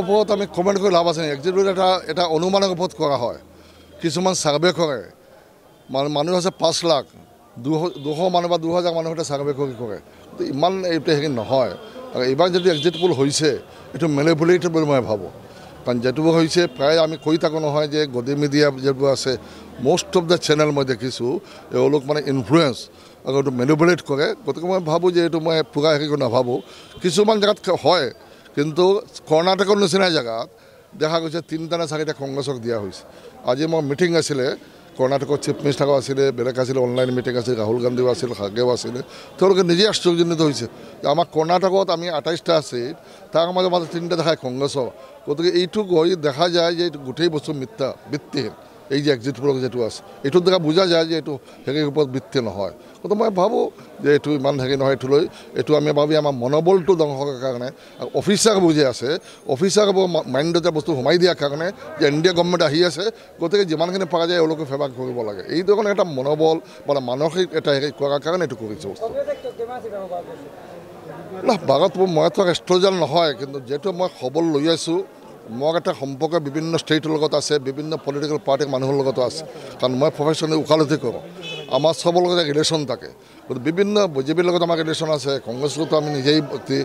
ওপৰত আমি কমেণ্ট কৰি লাভ আছে নেকি এক্সিট এটা এটা অনুমানৰ ওপৰত কৰা হয় কিছুমান ছাৰ্ভে কৰে মানে মানুহ আছে পাঁচ লাখ দুশ দুশ মানুহ বা দুহেজাৰ মানুহ এটা ছাৰ্ভে কৰি কৰে ইমান এইটো সেইখিনি নহয় আৰু এইবাৰ যদি এক্সিট প'ল হৈছে এইটো মেলে বুলি মই ভাবোঁ কাৰণ যিটো হৈছে প্ৰায় আমি কৈ থাকোঁ নহয় যে গদি মিডিয়া যিবোৰ আছে মষ্ট অফ দ্য চেনেল মই দেখিছোঁ এওঁলোক মানে ইনফ্লুৱেঞ্চ আৰু এইটো মেনিপুলেট কৰে গতিকে মই ভাবোঁ যে এইটো মই পূৰা হেৰি নাভাবোঁ কিছুমান জেগাত হয় কিন্তু কৰ্ণাটকৰ নিচিনা জেগাত দেখা গৈছে তিনিটা নে চাৰিটা কংগ্ৰেছক দিয়া হৈছে আজি মোৰ মিটিং আছিলে কৰ্ণাটকৰ চিফ মিনিষ্টাৰো আছিলে বেলেগ আছিলে অনলাইন মিটিং আছিলে ৰাহুল গান্ধীও আছিল খাৰ্গেও আছিলে তেওঁলোকে নিজে আশ্চৰ্যজনিত হৈছে আমাৰ কৰ্ণাটকত আমি আঠাইছটা আছিল তাৰ মাজে মাজে তিনিটা দেখায় কংগ্ৰেছৰ গতিকে এইটো গৈ দেখা যায় যে এইটো গোটেই বস্তু মিথ্যা ভিত্তিহীন এই যে এক্সিট পল যেটো আছে এইটোৰ দেখা বুজা যায় যে এইটো হেৰি ওপৰত বৃত্তি নহয় কিন্তু মই ভাবোঁ যে এইটো ইমান হেৰি নহয় এইটো লৈ এইটো আমি ভাবি আমাৰ মনোবলটো দংশৰ কাৰণে অফিচাৰবোৰ যে আছে অফিচাৰবোৰ মাইণ্ডত যে বস্তু সোমাই দিয়াৰ কাৰণে যে ইণ্ডিয়া গভৰ্ণমেণ্ট আহি আছে গতিকে যিমানখিনি পৰা যায় এওঁলোকে ফেভাৰ কৰিব লাগে এইটো কাৰণে এটা মনোবল বা মানসিক এটা হেৰি কৰাৰ কাৰণে এইটো কৰিছে বস্তু না ভাৰত মই এটা এষ্ট্ৰজাল নহয় কিন্তু যিহেতু মই খবৰ লৈ আছোঁ মোক এটা সম্পৰ্ক বিভিন্ন ষ্টেটৰ লগত আছে বিভিন্ন পলিটিকেল পাৰ্টিৰ মানুহৰ লগতো আছে কাৰণ মই প্ৰফেচনেল ওকালতি কৰোঁ আমাৰ চবৰ লগতে এক ৰিলেশ্যন থাকে গতিকে বিভিন্ন বি জে পিৰ লগত আমাৰ ৰিলেশ্যন আছে কংগ্ৰেছতো আমি নিজেই ব্যক্তি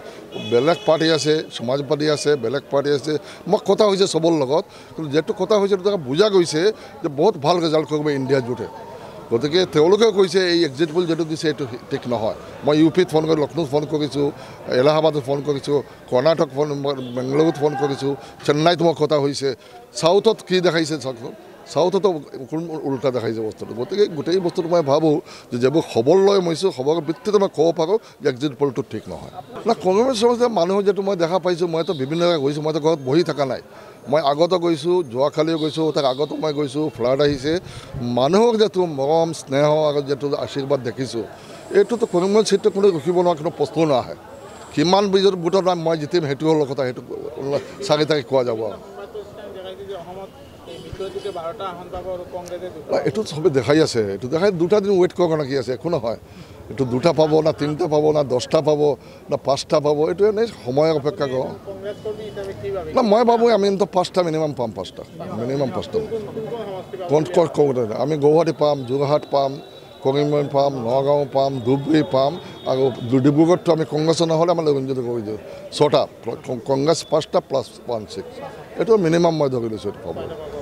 বেলেগ পাৰ্টি আছে সমাজবাদী আছে বেলেগ পাৰ্টি আছে মই কথা হৈছে চবৰ লগত কিন্তু যিহেতু কথা হৈছে বুজা গৈছে যে বহুত ভাল ৰিজাল্ট কৰিব ইণ্ডিয়া জোটে গতিকে তেওঁলোকেও কৈছে এই এক্সিট পল যিটো দিছে এইটো ঠিক নহয় মই ইউ পিত ফোন কৰি লক্ষ্ণৌত ফোন কৰিছোঁ এলাহাবাদত ফোন কৰিছোঁ কৰ্ণাটক ফোন বেংগালোৰত ফোন কৰিছোঁ চেন্নাইত মোৰ কথা হৈছে চাউথত কি দেখাইছে চাওকচোন চাউথতো উল্টা দেখাই যায় বস্তুটো গতিকে গোটেই বস্তুটো মই ভাবোঁ যে যিবোৰ খবৰ লৈ মইছোঁ খবৰ ভিত্তিত মই ক'ব পাৰোঁ যে এক্সিট পলটো ঠিক নহয় না কংগ্ৰেছৰ যে মানুহ যিহেতু মই দেখা পাইছোঁ মইতো বিভিন্ন জেগা গৈছোঁ মইতো ঘৰত বহি থকা নাই মই আগতো গৈছোঁ যোৱাকালিও গৈছোঁ তাক আগতো মই গৈছোঁ ফ্লাড আহিছে মানুহক যিহেতু মৰম স্নেহ আগত যিহেতু আশীৰ্বাদ দেখিছোঁ এইটোতো কংগ্ৰেছ সেইটো কোনো ৰখিব নোৱাৰা কোনো প্ৰশ্ন নাহে কিমান বিজত বুটত মই জিতিম সেইটো হ'ল কথা সেইটো চাৰি তাৰিখ কোৱা যাব আৰু এইটো চবে দেখাই আছে এইটো দেখাই দুটা দিন ৱেইট কৰা কাৰণে কি আছে একো নহয় এইটো দুটা পাব না তিনিটা পাব না দহটা পাব না পাঁচটা পাব এইটো এনেই সময় অপেক্ষা কৰক না মই ভাবোঁ আমি পাঁচটা মিনিমাম পাম পাঁচটা মিনিমাম পাঁচটা কওঁ আমি গুৱাহাটী পাম যোৰহাট পাম কঙিমন পাম নগাঁও পাম ধুবুৰী পাম আৰু ডিব্ৰুগড়টো আমি কংগ্ৰেছ নহ'লে আমাৰ লগঞ্জিত কৰি দিওঁ ছটা কংগ্ৰেছ পাঁচটা প্লাছ ওৱান ছিক্স এইটো মিনিমাম মই ধৰি লৈছোঁ এইটো ক'বলৈ